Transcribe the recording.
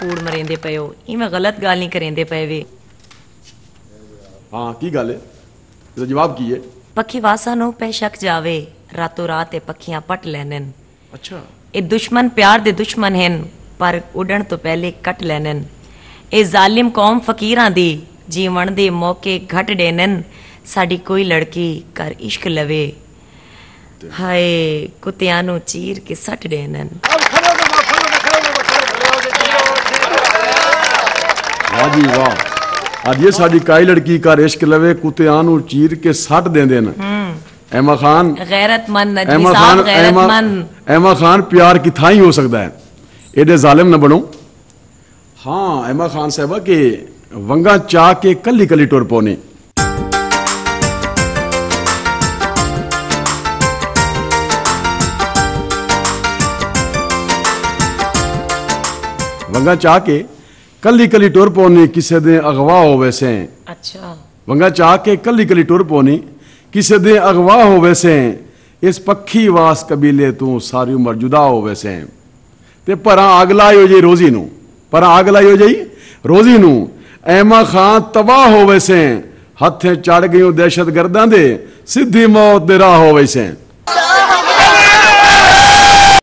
ਕੂੜ ਮਰੇਂਦੇ ਪਏ ਹੋ ਇਵੇਂ ਗਲਤ ਗੱਲ ਨਹੀਂ ਕਰੇਂਦੇ ਪਏ ਵੇ ਹਾਂ ਕੀ ਗੱਲ ਹੈ ਇਹਦਾ ਜਵਾਬ ਕੀ ਹੈ ਪੱਖੀ ਵਾਸਾ ਨੂੰ ਪੈ ਸ਼ੱਕ ਜਾਵੇ ਰਾਤੋ ਰਾਤ ਇਹ ਪੱਖੀਆਂ ਪਟ ਲੈਨਨ ਅੱਛਾ ਇਹ ਦੁਸ਼ਮਨ ਪਿਆਰ ਦੇ ਦੁਸ਼ਮਨ ਹਨ ਪਰ ਉਡਣ ਤੋਂ ਪਹਿਲੇ ਕੱਟ ਲੈਨਨ ਇਹ ਜ਼ਾਲਿਮ ਕੌਮ ਫਕੀਰਾਂ ਦੀ ਜੀਵਨ ਦੇ ਮੌਕੇ ਘਟ ਡੇਨਨ ਸਾਡੀ ਕੋਈ ਲੜਕੀ ਕਰ ਇਸ਼ਕ ਲਵੇ ਹਾਏ ਕੁੱਤਿਆਂ ਨੂੰ ਚੀਰ ਕੇ ਸੱਟ ਡੇਨਨ ਵਾਹ ਜੀ ਵਾਹ ਅੱਜ ਇਹ ਸਾਡੀ ਕਾਈ ਲੜਕੀ ਕਾ ਇਸ਼ਕ ਲਵੇ ਕੁੱਤਿਆਂ ਨੂੰ ਚੀਰ ਕੇ ਸੱਟ ਦਿੰਦੇ ਨੇ ਐਮਾ ਖਾਨ ਗੈਰਤਮੰਦ ਨਜੀ ਸਾਹਿਬ ਗੈਰਤਮੰਦ ਐਮਾ ਖਾਨ ਪਿਆਰ ਕੀ ਥਾਈ ਹੋ ਸਕਦਾ ਹੈ ਇਹਦੇ ਜ਼ਾਲਮ ਨਾ ਬਣੋ ਹਾਂ ਐਮਾ ਖਾਨ ਸਾਹਿਬਾ ਕਿ ਵੰਗਾ ਚਾ ਕੇ ਕੱਲੀ ਕੱਲੀ ਟੁਰ ਪੋਨੇ ਵੰਗਾ ਚਾ ਕੇ ਕੱਲੀ ਕੱਲੀ ਟੁਰ ਪੋਨੀ ਕਿਸੇ ਦੇ ਅਗਵਾ ਹੋਵੇ ਸੇ ਅੱਛਾ ਵੰਗਾ ਚਾਹ ਕੇ ਕੱਲੀ ਕੱਲੀ ਟੁਰ ਪੋਨੀ ਕਿਸੇ ਦੇ ਅਗਵਾ ਹੋਵੇ ਸੇ ਇਸ ਪੱਖੀ ਵਾਸ ਕਬੀਲੇ ਤੂੰ ਸਾਰੀ ਉਮਰ ਜੁਦਾ ਹੋਵੇ ਸੇ ਤੇ ਪਰਾਂ ਅਗਲਾ ਹੋ ਜੇ ਰੋਜ਼ੀ ਨੂੰ ਪਰ ਅਗਲਾ ਹੋ ਜਾਈ ਰੋਜ਼ੀ ਨੂੰ ਐਮਾ ਖਾਨ ਤਬਾਹ ਹੋਵੇ ਸੇ ਹੱਥੇ ਚੜ ਗਈਓ ਦਹਿਸ਼ਤਗਰਦਾਂ ਦੇ ਸਿੱਧੀ ਮੌਤ ਦੇ ਰਾਹ ਹੋਵੇ ਸੇ